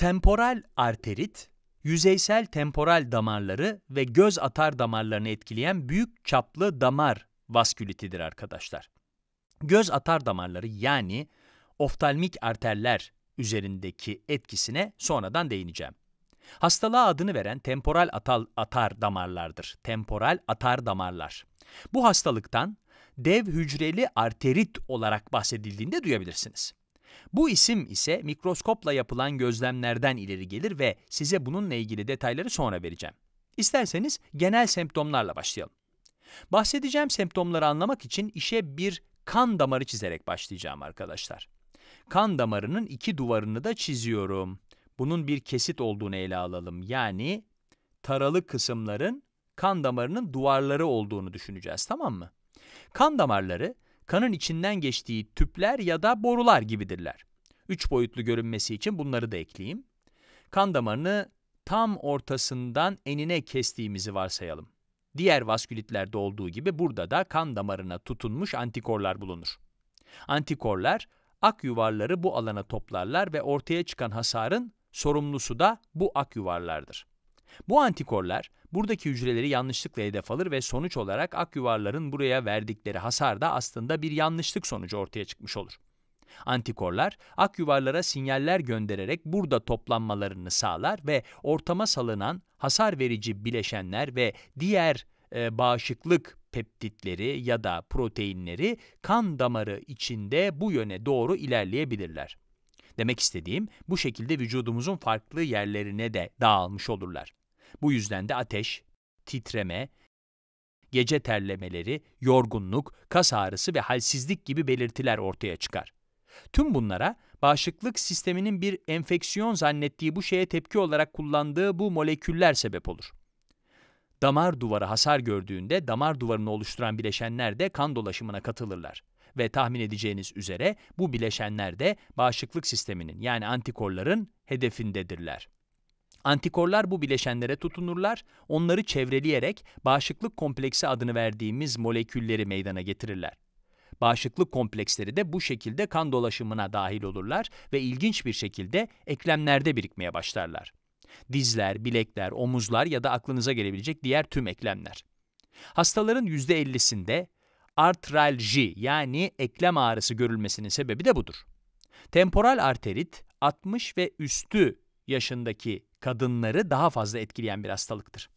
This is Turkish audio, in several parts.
Temporal arterit, yüzeysel temporal damarları ve göz atar damarlarını etkileyen büyük çaplı damar vaskülitidir arkadaşlar. Göz atar damarları yani oftalmik arterler üzerindeki etkisine sonradan değineceğim. Hastalığa adını veren temporal atal, atar damarlardır. Temporal atar damarlar. Bu hastalıktan dev hücreli arterit olarak bahsedildiğinde duyabilirsiniz. Bu isim ise mikroskopla yapılan gözlemlerden ileri gelir ve size bununla ilgili detayları sonra vereceğim. İsterseniz genel semptomlarla başlayalım. Bahsedeceğim semptomları anlamak için işe bir kan damarı çizerek başlayacağım arkadaşlar. Kan damarının iki duvarını da çiziyorum. Bunun bir kesit olduğunu ele alalım. Yani taralı kısımların kan damarının duvarları olduğunu düşüneceğiz tamam mı? Kan damarları kanın içinden geçtiği tüpler ya da borular gibidirler. Üç boyutlu görünmesi için bunları da ekleyeyim. Kan damarını tam ortasından enine kestiğimizi varsayalım. Diğer vaskülitlerde olduğu gibi burada da kan damarına tutunmuş antikorlar bulunur. Antikorlar, ak yuvarları bu alana toplarlar ve ortaya çıkan hasarın sorumlusu da bu ak yuvarlardır. Bu antikorlar buradaki hücreleri yanlışlıkla hedef alır ve sonuç olarak ak yuvarların buraya verdikleri hasar da aslında bir yanlışlık sonucu ortaya çıkmış olur. Antikorlar ak yuvarlara sinyaller göndererek burada toplanmalarını sağlar ve ortama salınan hasar verici bileşenler ve diğer e, bağışıklık peptitleri ya da proteinleri kan damarı içinde bu yöne doğru ilerleyebilirler. Demek istediğim bu şekilde vücudumuzun farklı yerlerine de dağılmış olurlar. Bu yüzden de ateş, titreme, gece terlemeleri, yorgunluk, kas ağrısı ve halsizlik gibi belirtiler ortaya çıkar. Tüm bunlara bağışıklık sisteminin bir enfeksiyon zannettiği bu şeye tepki olarak kullandığı bu moleküller sebep olur. Damar duvarı hasar gördüğünde damar duvarını oluşturan bileşenler de kan dolaşımına katılırlar ve tahmin edeceğiniz üzere bu bileşenler de bağışıklık sisteminin yani antikorların hedefindedirler. Antikorlar bu bileşenlere tutunurlar, onları çevreleyerek bağışıklık kompleksi adını verdiğimiz molekülleri meydana getirirler. Bağışıklık kompleksleri de bu şekilde kan dolaşımına dahil olurlar ve ilginç bir şekilde eklemlerde birikmeye başlarlar. Dizler, bilekler, omuzlar ya da aklınıza gelebilecek diğer tüm eklemler. Hastaların %50'sinde artralji yani eklem ağrısı görülmesinin sebebi de budur. Temporal arterit 60 ve üstü yaşındaki kadınları daha fazla etkileyen bir hastalıktır.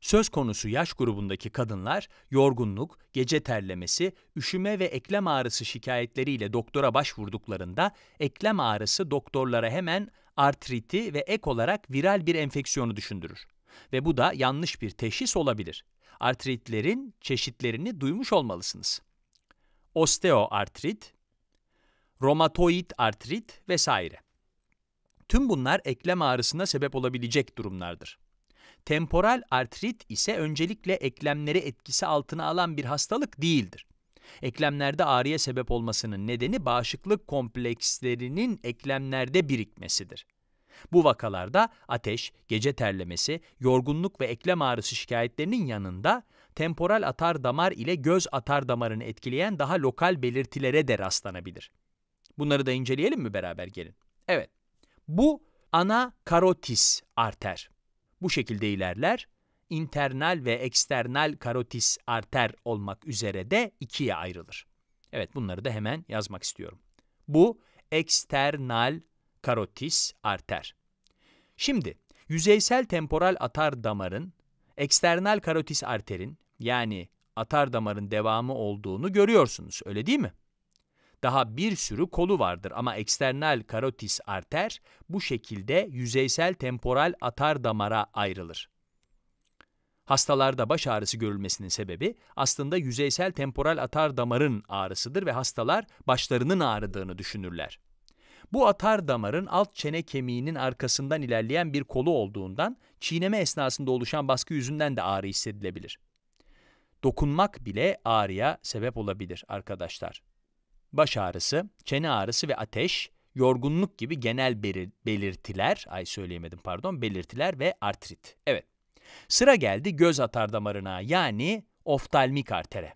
Söz konusu yaş grubundaki kadınlar yorgunluk, gece terlemesi, üşüme ve eklem ağrısı şikayetleriyle doktora başvurduklarında eklem ağrısı doktorlara hemen artriti ve ek olarak viral bir enfeksiyonu düşündürür ve bu da yanlış bir teşhis olabilir. Artritlerin çeşitlerini duymuş olmalısınız. Osteoartrit, romatoid artrit vesaire. Tüm bunlar eklem ağrısına sebep olabilecek durumlardır. Temporal artrit ise öncelikle eklemleri etkisi altına alan bir hastalık değildir. Eklemlerde ağrıya sebep olmasının nedeni bağışıklık komplekslerinin eklemlerde birikmesidir. Bu vakalarda ateş, gece terlemesi, yorgunluk ve eklem ağrısı şikayetlerinin yanında temporal atar damar ile göz atar damarını etkileyen daha lokal belirtilere de rastlanabilir. Bunları da inceleyelim mi beraber gelin? Evet. Bu ana karotis arter. Bu şekilde ilerler. İnternal ve eksternal karotis arter olmak üzere de ikiye ayrılır. Evet bunları da hemen yazmak istiyorum. Bu eksternal karotis arter. Şimdi yüzeysel temporal atar damarın eksternal karotis arterin yani atar damarın devamı olduğunu görüyorsunuz öyle değil mi? Daha bir sürü kolu vardır ama eksternal karotis arter bu şekilde yüzeysel temporal atar damara ayrılır. Hastalarda baş ağrısı görülmesinin sebebi aslında yüzeysel temporal atar damarın ağrısıdır ve hastalar başlarının ağrıdığını düşünürler. Bu atar damarın alt çene kemiğinin arkasından ilerleyen bir kolu olduğundan çiğneme esnasında oluşan baskı yüzünden de ağrı hissedilebilir. Dokunmak bile ağrıya sebep olabilir arkadaşlar baş ağrısı, çene ağrısı ve ateş, yorgunluk gibi genel belirtiler, ay söyleyemedim pardon, belirtiler ve artrit. Evet. Sıra geldi göz atar damarına yani oftalmik artere.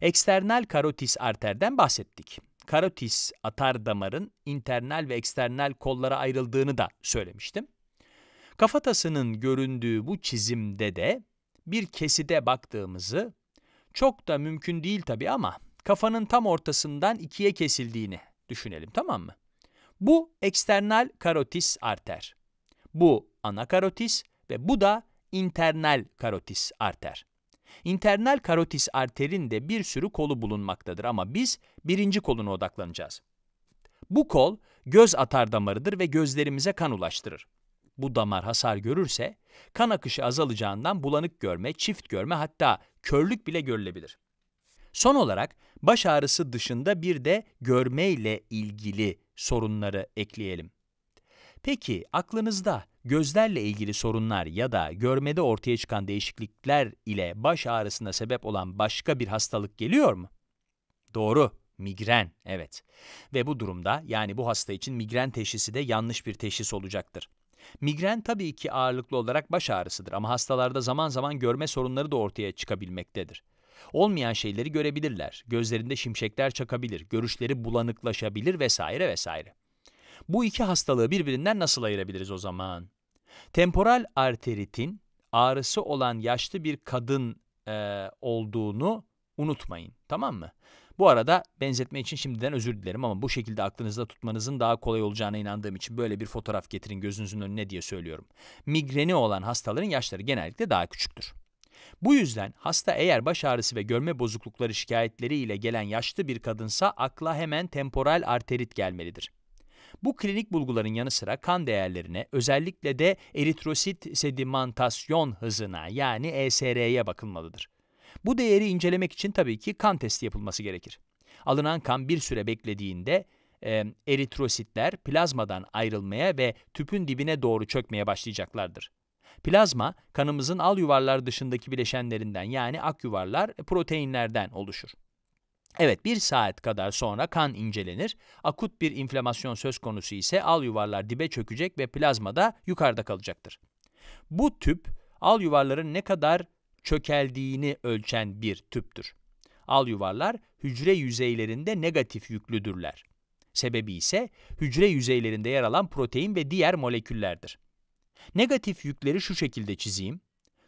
Eksternal karotis arterden bahsettik. Karotis atar damarın internal ve eksternal kollara ayrıldığını da söylemiştim. Kafatasının göründüğü bu çizimde de bir keside baktığımızı çok da mümkün değil tabii ama kafanın tam ortasından ikiye kesildiğini düşünelim tamam mı? Bu eksternal karotis arter. Bu ana karotis ve bu da internal karotis arter. İnternal karotis arterin de bir sürü kolu bulunmaktadır ama biz birinci koluna odaklanacağız. Bu kol göz atar damarıdır ve gözlerimize kan ulaştırır. Bu damar hasar görürse kan akışı azalacağından bulanık görme, çift görme hatta körlük bile görülebilir. Son olarak baş ağrısı dışında bir de görmeyle ilgili sorunları ekleyelim. Peki aklınızda gözlerle ilgili sorunlar ya da görmede ortaya çıkan değişiklikler ile baş ağrısına sebep olan başka bir hastalık geliyor mu? Doğru, migren, evet. Ve bu durumda yani bu hasta için migren teşhisi de yanlış bir teşhis olacaktır. Migren tabii ki ağırlıklı olarak baş ağrısıdır ama hastalarda zaman zaman görme sorunları da ortaya çıkabilmektedir. Olmayan şeyleri görebilirler, gözlerinde şimşekler çakabilir, görüşleri bulanıklaşabilir vesaire vesaire. Bu iki hastalığı birbirinden nasıl ayırabiliriz o zaman? Temporal arteritin ağrısı olan yaşlı bir kadın e, olduğunu unutmayın tamam mı? Bu arada benzetme için şimdiden özür dilerim ama bu şekilde aklınızda tutmanızın daha kolay olacağına inandığım için böyle bir fotoğraf getirin gözünüzün önüne diye söylüyorum. Migreni olan hastaların yaşları genellikle daha küçüktür. Bu yüzden hasta eğer baş ağrısı ve görme bozuklukları şikayetleri ile gelen yaşlı bir kadınsa akla hemen temporal arterit gelmelidir. Bu klinik bulguların yanı sıra kan değerlerine, özellikle de eritrosit sedimentasyon hızına yani ESR'ye bakılmalıdır. Bu değeri incelemek için tabii ki kan testi yapılması gerekir. Alınan kan bir süre beklediğinde e, eritrositler plazmadan ayrılmaya ve tüpün dibine doğru çökmeye başlayacaklardır. Plazma kanımızın al yuvarlar dışındaki bileşenlerinden yani ak yuvarlar proteinlerden oluşur. Evet bir saat kadar sonra kan incelenir. Akut bir inflamasyon söz konusu ise al yuvarlar dibe çökecek ve plazmada yukarıda kalacaktır. Bu tüp al yuvarların ne kadar çökeldiğini ölçen bir tüptür. Al yuvarlar hücre yüzeylerinde negatif yüklüdürler. Sebebi ise hücre yüzeylerinde yer alan protein ve diğer moleküllerdir. Negatif yükleri şu şekilde çizeyim.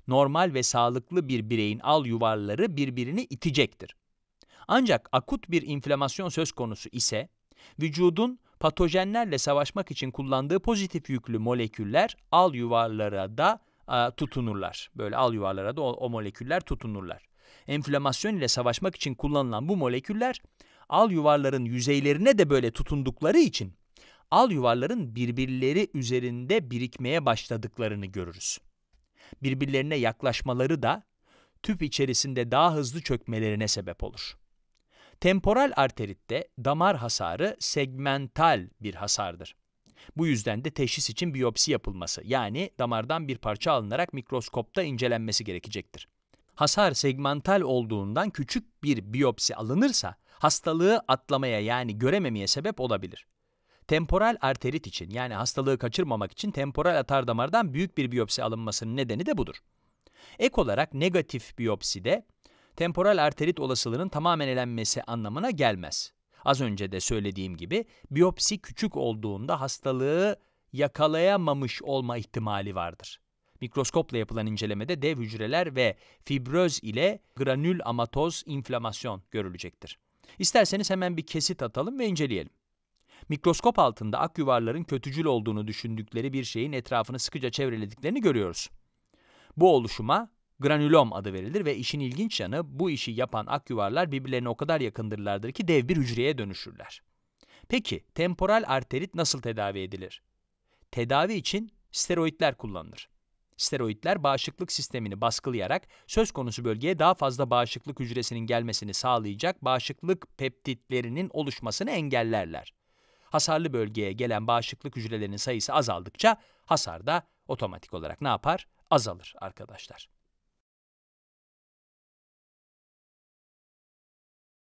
Normal ve sağlıklı bir bireyin al yuvarları birbirini itecektir. Ancak akut bir inflamasyon söz konusu ise vücudun patojenlerle savaşmak için kullandığı pozitif yüklü moleküller al yuvarlara da a, tutunurlar. Böyle al yuvarlara da o, o moleküller tutunurlar. Enflamasyon ile savaşmak için kullanılan bu moleküller al yuvarların yüzeylerine de böyle tutundukları için al yuvarların birbirleri üzerinde birikmeye başladıklarını görürüz. Birbirlerine yaklaşmaları da tüp içerisinde daha hızlı çökmelerine sebep olur. Temporal arteritte damar hasarı segmental bir hasardır. Bu yüzden de teşhis için biyopsi yapılması yani damardan bir parça alınarak mikroskopta incelenmesi gerekecektir. Hasar segmental olduğundan küçük bir biyopsi alınırsa hastalığı atlamaya yani görememeye sebep olabilir. Temporal arterit için yani hastalığı kaçırmamak için temporal atar damardan büyük bir biyopsi alınmasının nedeni de budur. Ek olarak negatif biyopside temporal arterit olasılığının tamamen elenmesi anlamına gelmez. Az önce de söylediğim gibi biyopsi küçük olduğunda hastalığı yakalayamamış olma ihtimali vardır. Mikroskopla yapılan incelemede dev hücreler ve fibroz ile granül amatoz inflamasyon görülecektir. İsterseniz hemen bir kesit atalım ve inceleyelim mikroskop altında ak yuvarların kötücül olduğunu düşündükleri bir şeyin etrafını sıkıca çevrelediklerini görüyoruz. Bu oluşuma granülom adı verilir ve işin ilginç yanı bu işi yapan ak yuvarlar birbirlerine o kadar yakındırlardır ki dev bir hücreye dönüşürler. Peki temporal arterit nasıl tedavi edilir? Tedavi için steroidler kullanılır. Steroidler bağışıklık sistemini baskılayarak söz konusu bölgeye daha fazla bağışıklık hücresinin gelmesini sağlayacak bağışıklık peptitlerinin oluşmasını engellerler hasarlı bölgeye gelen bağışıklık hücrelerinin sayısı azaldıkça hasar da otomatik olarak ne yapar? Azalır arkadaşlar.